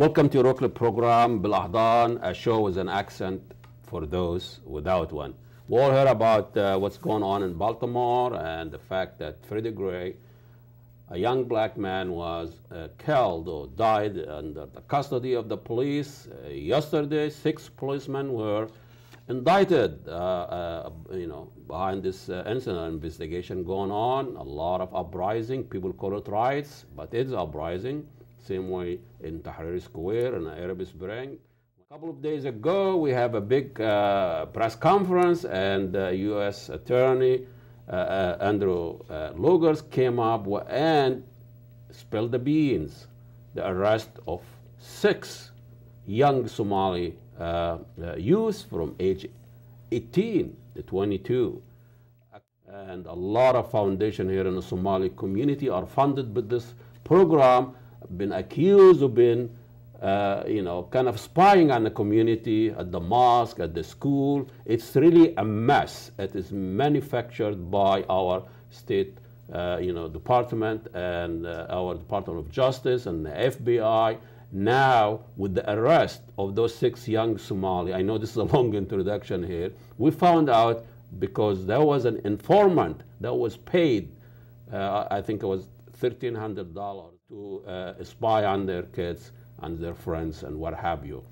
Welcome to Euroclub program Bilahdan, a show with an accent for those without one. We all heard about uh, what's going on in Baltimore and the fact that Freddie Gray, a young black man, was uh, killed or died under the custody of the police. Uh, yesterday, six policemen were indicted, uh, uh, you know, behind this uh, incident investigation going on. A lot of uprising, people call it riots, but it's uprising same way in Tahrir Square and Arab Spring. A couple of days ago, we have a big uh, press conference, and uh, U.S. Attorney uh, uh Andrew uh, Logers came up and spilled the beans. The arrest of six young Somali uh, youths from age 18 to 22. And a lot of foundation here in the Somali community are funded with this program been accused of being, uh, you know, kind of spying on the community at the mosque, at the school. It's really a mess. It is manufactured by our state, uh, you know, department and uh, our Department of Justice and the FBI. Now, with the arrest of those six young Somali, I know this is a long introduction here, we found out because there was an informant that was paid, uh, I think it was $1,300 to uh, spy on their kids and their friends and what have you.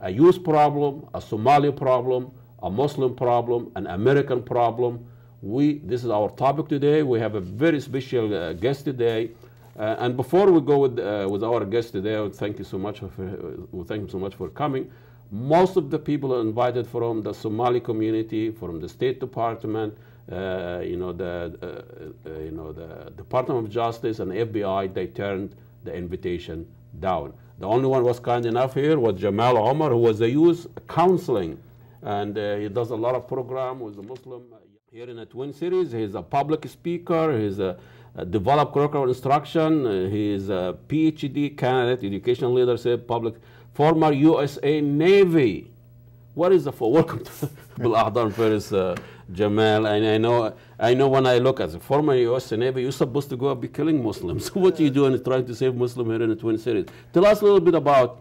A youth problem, a Somali problem, a Muslim problem, an American problem. We, this is our topic today. We have a very special uh, guest today. Uh, and before we go with, uh, with our guest today, thank you so much for, uh, thank you so much for coming. Most of the people are invited from the Somali community, from the State Department, uh, you know, the, uh, uh, you know, the Department of Justice and FBI, they turned the invitation down. The only one was kind enough here was Jamal Omar, who was a youth counseling, and uh, he does a lot of program with the Muslim. Uh, here in the Twin Cities, he's a public speaker, he's a, a developed curriculum instruction, he's a PhD candidate, education leadership, public, former USA Navy what is the for? Welcome to Bil Paris, uh, Jamal. And I know, I know when I look as a former U.S. Navy, you're supposed to go up be killing Muslims. what are you doing, trying to save Muslims here in the Twin Cities? Tell us a little bit about,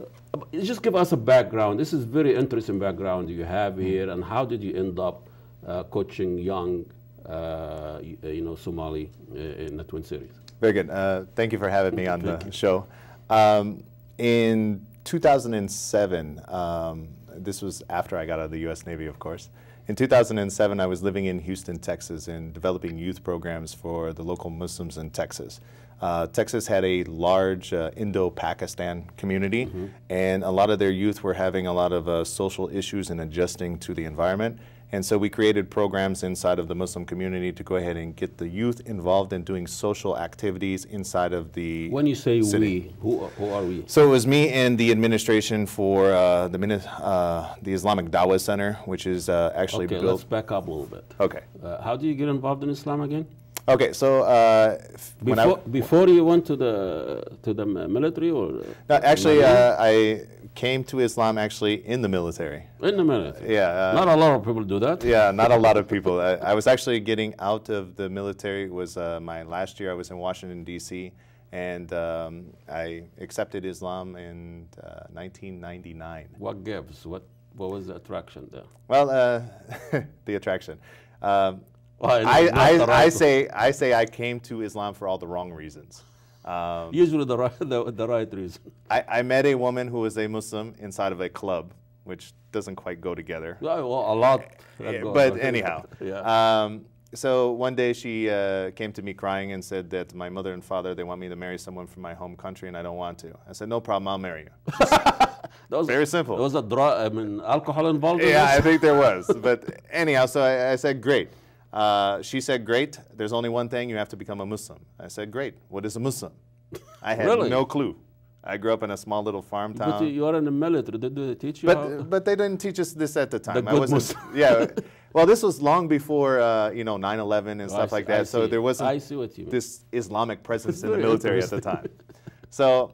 uh, just give us a background. This is very interesting background you have here, and how did you end up uh, coaching young, uh, you know, Somali uh, in the Twin Cities? Very good. Uh, thank you for having me on the you. show. Um, in 2007, um, this was after I got out of the U.S. Navy, of course. In 2007, I was living in Houston, Texas, and developing youth programs for the local Muslims in Texas. Uh, Texas had a large uh, Indo-Pakistan community, mm -hmm. and a lot of their youth were having a lot of uh, social issues and adjusting to the environment. And so we created programs inside of the Muslim community to go ahead and get the youth involved in doing social activities inside of the When you say city. we, who, who are we? So it was me and the administration for uh, the, uh, the Islamic Dawah Center, which is uh, actually okay, built. Okay, let's back up a little bit. Okay. Uh, how do you get involved in Islam again? Okay, so uh, before, before you went to the to the military or no, actually uh, I came to Islam actually in the military. In the military. Yeah. Uh, not a lot of people do that. Yeah, not a lot of people. I, I, was actually getting out of the military. Was uh, my last year. I was in Washington D.C. and um, I accepted Islam in uh, 1999. What gives? What What was the attraction there? Well, uh, the attraction. Um, well, I, I, I say I say I came to Islam for all the wrong reasons. Um, Usually the right, the, the right reason. I, I met a woman who was a Muslim inside of a club, which doesn't quite go together. Well, a lot. but anyhow. yeah. Um, so one day she uh, came to me crying and said that my mother and father they want me to marry someone from my home country and I don't want to. I said no problem, I'll marry you. was, Very simple. There was a drug, I mean, alcohol involved. In yeah, this? I think there was. But anyhow, so I, I said great. Uh, she said, Great, there's only one thing, you have to become a Muslim. I said, Great, what is a Muslim? I had really? no clue. I grew up in a small little farm town. But you are in the military. Did they teach you? But, but they didn't teach us this at the time. The I was yeah. Well, this was long before uh, you know 9/11 and oh, stuff like that. so there wasn't this Islamic presence in the military at the time. So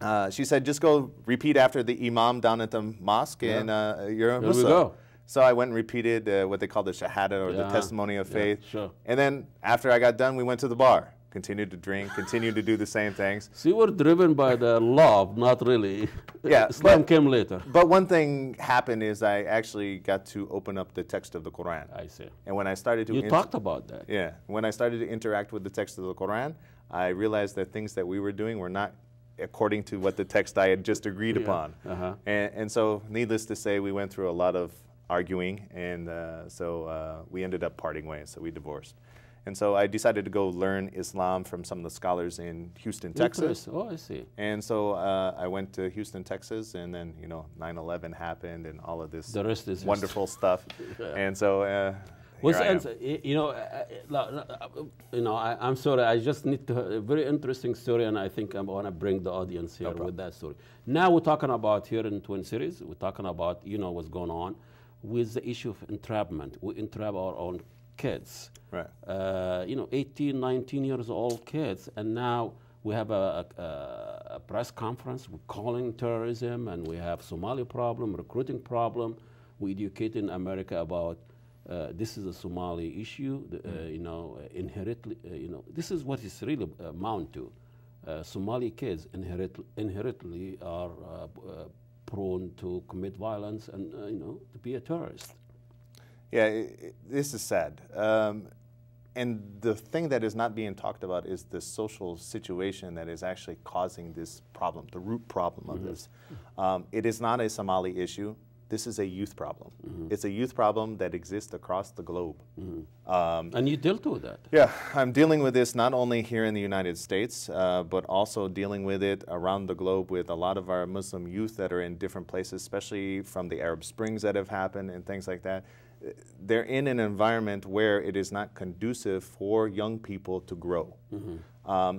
uh, she said, just go repeat after the imam down at the mosque, yeah. and uh, you're a Muslim. There we go. So I went and repeated uh, what they call the Shahada or yeah. the testimony of faith. Yeah, sure. And then after I got done, we went to the bar, continued to drink, continued to do the same things. So you were driven by the love, not really. Yeah, Islam but, came later. But one thing happened is I actually got to open up the text of the Quran. I see. And when I started to. You talked about that. Yeah. When I started to interact with the text of the Quran, I realized that things that we were doing were not according to what the text I had just agreed yeah. upon. Uh-huh. And, and so, needless to say, we went through a lot of arguing, and uh, so uh, we ended up parting ways. So we divorced. And so I decided to go learn Islam from some of the scholars in Houston, Texas. Oh, I see. And so uh, I went to Houston, Texas, and then you know 9/11 happened, and all of this wonderful stuff. yeah. And so. Uh, What's the uh, uh, uh, You know, I, you know. I, am sorry. I just need to, a very interesting story, and I think I want to bring the audience here no with that story. Now we're talking about here in Twin Cities. We're talking about you know what's going on with the issue of entrapment. We entrap our own kids. Right. Uh, you know, 18, 19 years old kids, and now we have a, a, a, press conference. We're calling terrorism, and we have Somali problem, recruiting problem. We educate in America about uh, this is a Somali issue. The, uh, mm. you know, inherently, uh, you know, this is what it's really uh, amount to. Uh, Somali kids inherit, inherently are prone to commit violence and uh, you know to be a terrorist. Yeah, it, it, this is sad. Um, and the thing that is not being talked about is the social situation that is actually causing this problem, the root problem of mm -hmm. this. Um, it is not a Somali issue this is a youth problem. Mm -hmm. It's a youth problem that exists across the globe. Mm -hmm. um, and you dealt with that. Yeah, I'm dealing with this not only here in the United States, uh, but also dealing with it around the globe with a lot of our Muslim youth that are in different places, especially from the Arab Springs that have happened and things like that. They're in an environment where it is not conducive for young people to grow. Mm -hmm. um,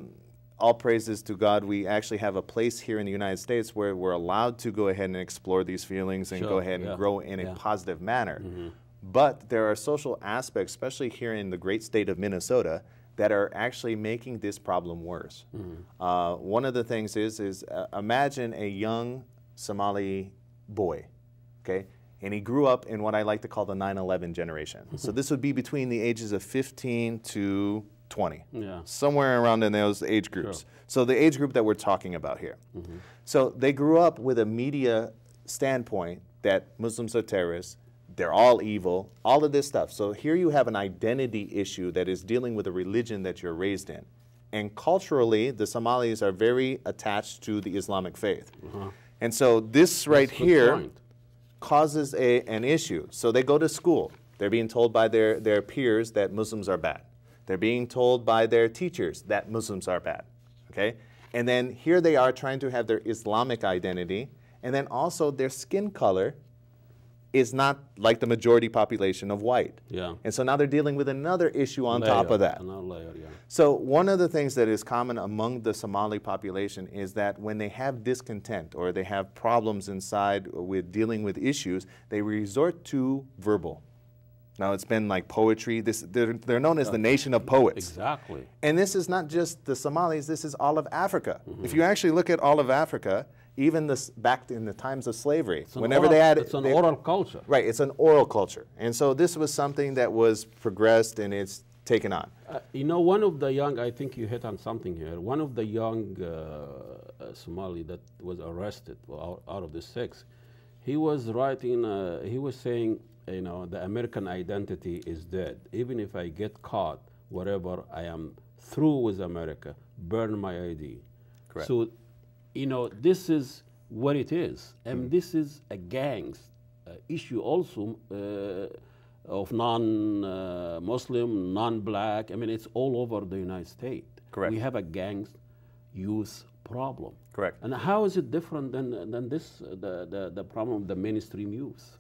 all praises to God, we actually have a place here in the United States where we're allowed to go ahead and explore these feelings and sure, go ahead and grow in yeah. a positive manner. Mm -hmm. But there are social aspects, especially here in the great state of Minnesota, that are actually making this problem worse. Mm -hmm. uh, one of the things is is uh, imagine a young Somali boy, okay, and he grew up in what I like to call the 9/11 generation. so this would be between the ages of 15 to 20. Yeah. Somewhere around in those age groups. Sure. So the age group that we're talking about here. Mm -hmm. So they grew up with a media standpoint that Muslims are terrorists, they're all evil, all of this stuff. So here you have an identity issue that is dealing with a religion that you're raised in. And culturally, the Somalis are very attached to the Islamic faith. Uh -huh. And so this right here causes a, an issue. So they go to school. They're being told by their, their peers that Muslims are bad. They're being told by their teachers that Muslims are bad. Okay? And then here they are trying to have their Islamic identity. And then also their skin color is not like the majority population of white. Yeah. And so now they're dealing with another issue on layer, top of that. Layer, yeah. So one of the things that is common among the Somali population is that when they have discontent or they have problems inside with dealing with issues, they resort to verbal. Now it's been like poetry. This, they're, they're known as the nation of poets. Exactly. And this is not just the Somalis, this is all of Africa. Mm -hmm. If you actually look at all of Africa, even this back in the times of slavery, whenever oral, they had it's an they, oral culture. Right, it's an oral culture. And so this was something that was progressed and it's taken on. Uh, you know, one of the young, I think you hit on something here. One of the young uh, uh Somali that was arrested out, out, of the six, he was writing, uh, he was saying, you know, the American identity is dead. Even if I get caught, wherever I am through with America, burn my ID. Correct. So, you know, this is what it is. And mm. this is a gang's uh, issue also uh, of non uh, Muslim, non black. I mean, it's all over the United States. Correct. We have a gangs use problem. Correct. And how is it different than, than this, uh, the, the, the problem of the mainstream youth?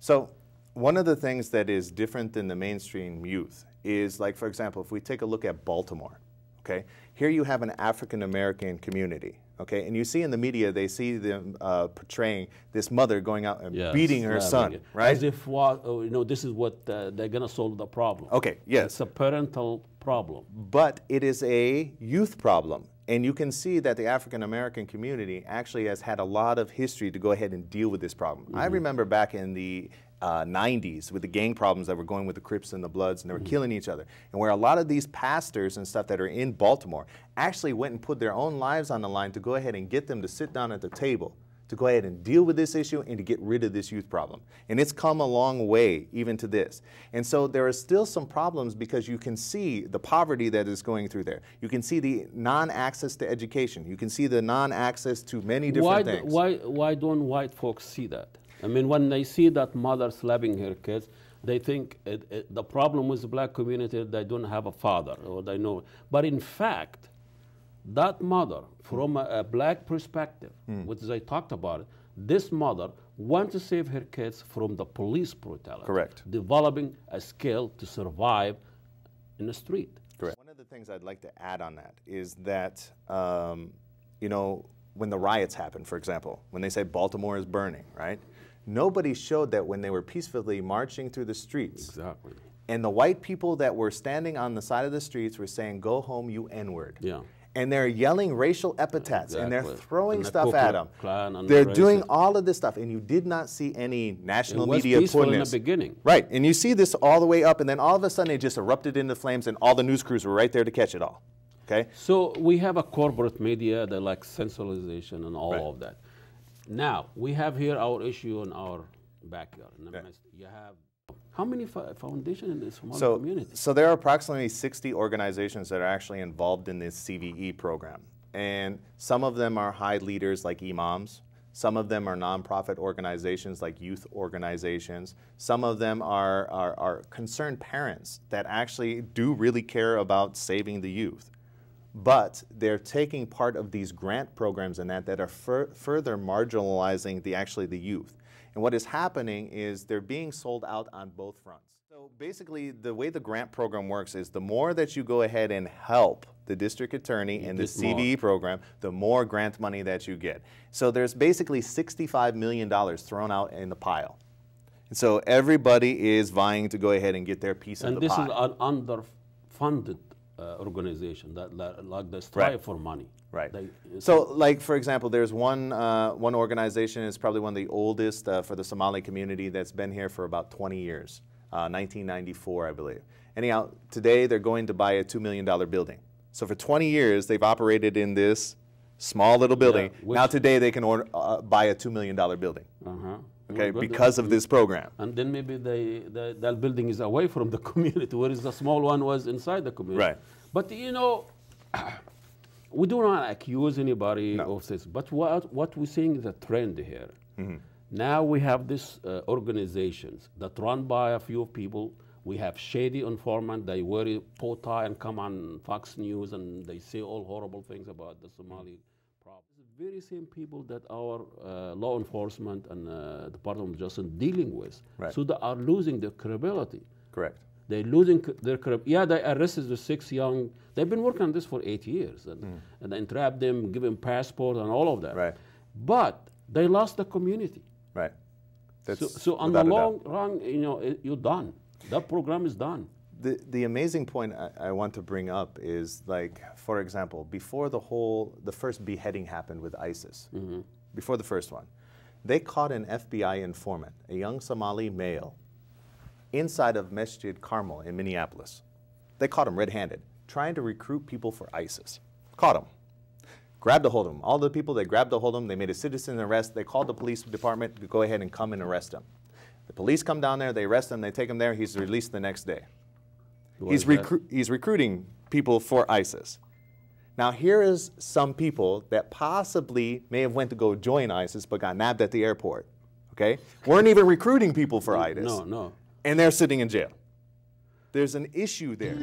So one of the things that is different than the mainstream youth is like, for example, if we take a look at Baltimore, okay, here you have an African American community, okay, and you see in the media they see them uh, portraying this mother going out and yes, beating her son, it. right? As if what, oh, you know, this is what uh, they're going to solve the problem. Okay, yes, it's a parental problem, but it is a youth problem. And you can see that the African American community actually has had a lot of history to go ahead and deal with this problem. Mm -hmm. I mm-hmm. remember back in the uh, 90s with the gang problems that were going with the Crips and the Bloods, and they were mm -hmm. killing each other. And where a lot of these pastors and stuff that are in Baltimore actually went and put their own lives on the line to go ahead and get them to sit down at the table to go ahead and deal with this issue and to get rid of this youth problem. And it's come a long way even to this. And so there are still some problems because you can see the poverty that is going through there. You can see the non-access to education. You can see the non-access to many different why, things. Why, why don't white folks see that? I mean, when they see that mother slapping her kids, they think it, it, the problem with the black community they don't have a father or they know. But in fact, that mother, from a, a black perspective, mm. which they talked about, this mother wants to save her kids from the police brutality. Correct. Developing a skill to survive in the street. Correct. One of the things I'd like to add on that is that, um, you know, when the riots happen, for example, when they say Baltimore is burning, right? Nobody showed that when they were peacefully marching through the streets. Exactly. And the white people that were standing on the side of the streets were saying, "Go home, you N-word." Yeah. And they're yelling racial epithets exactly. and they're throwing and stuff at them. They're the doing all of this stuff, and you did not see any national it was media peaceful in the beginning. Right, and you see this all the way up, and then all of a sudden it just erupted into flames, and all the news crews were right there to catch it all. Okay. So we have a corporate media that like sensationalization and all right. of that. Now, we have here our issue in our backyard. Yeah. You have how many foundation in this so, community? So there are approximately 60 organizations that are actually involved in this CVE program. And some of them are high leaders like imams. Some of them are nonprofit organizations like youth organizations. Some of them are, are, are concerned parents that actually do really care about saving the youth but they're taking part of these grant programs and that that are fur further marginalizing the actually the youth. And what is happening is they're being sold out on both fronts. So basically, the way the grant program works is the more that you go ahead and help the district attorney and the CDE more. program, the more grant money that you get. So there's basically $65 million thrown out in the pile. And so everybody is vying to go ahead and get their piece and of the pie. And this is an underfunded uh, organization that, that, like they strive right. for money. Right. They, so, like for example, there's one uh, one organization. It's probably one of the oldest uh, for the Somali community that's been here for about 20 years, 1994, uh, I believe. Anyhow, today they're going to buy a two million dollar building. So for 20 years they've operated in this small little building. Yeah, now today they can order, uh, buy a two million dollar building. Uh-huh okay, because of this program. And then maybe they, the, that building is away from the community, whereas the small one was inside the community. Right. But you know, we do not accuse anybody no. of this, but what, what we're seeing is a trend here. Mm -hmm. Now we have these uh, organizations that run by a few people. We have shady informant. They wear a pota and come on Fox News and they say all horrible things about the Somali very same people that our uh, law enforcement and uh, Department of Justice dealing with. Right. So they are losing their credibility. Correct. They're losing their credibility. Yeah, they arrested the six young. They've been working on this for eight years, and mm. and then trapped them, give them passport, and all of that. Right. But they lost the community. Right. That's so, so on the long run, you know, it, you're done. That program is done the, the amazing point I, I, want to bring up is like, for example, before the whole, the first beheading happened with ISIS, mm-hmm. before the first one, they caught an FBI informant, a young Somali male, inside of Masjid Carmel in Minneapolis. They caught him red handed, trying to recruit people for ISIS. Caught him. Grabbed a hold of him. All the people, they grabbed a hold of him. They made a citizen arrest. They called the police department to go ahead and come and arrest him. The police come down there, they arrest him, they take him there. He's released the next day he's, recru he's recruiting people for ISIS. Now here is some people that possibly may have went to go join ISIS but got nabbed at the airport. Okay? Weren't even recruiting people for ISIS. No, no. And they're sitting in jail. There's an issue there.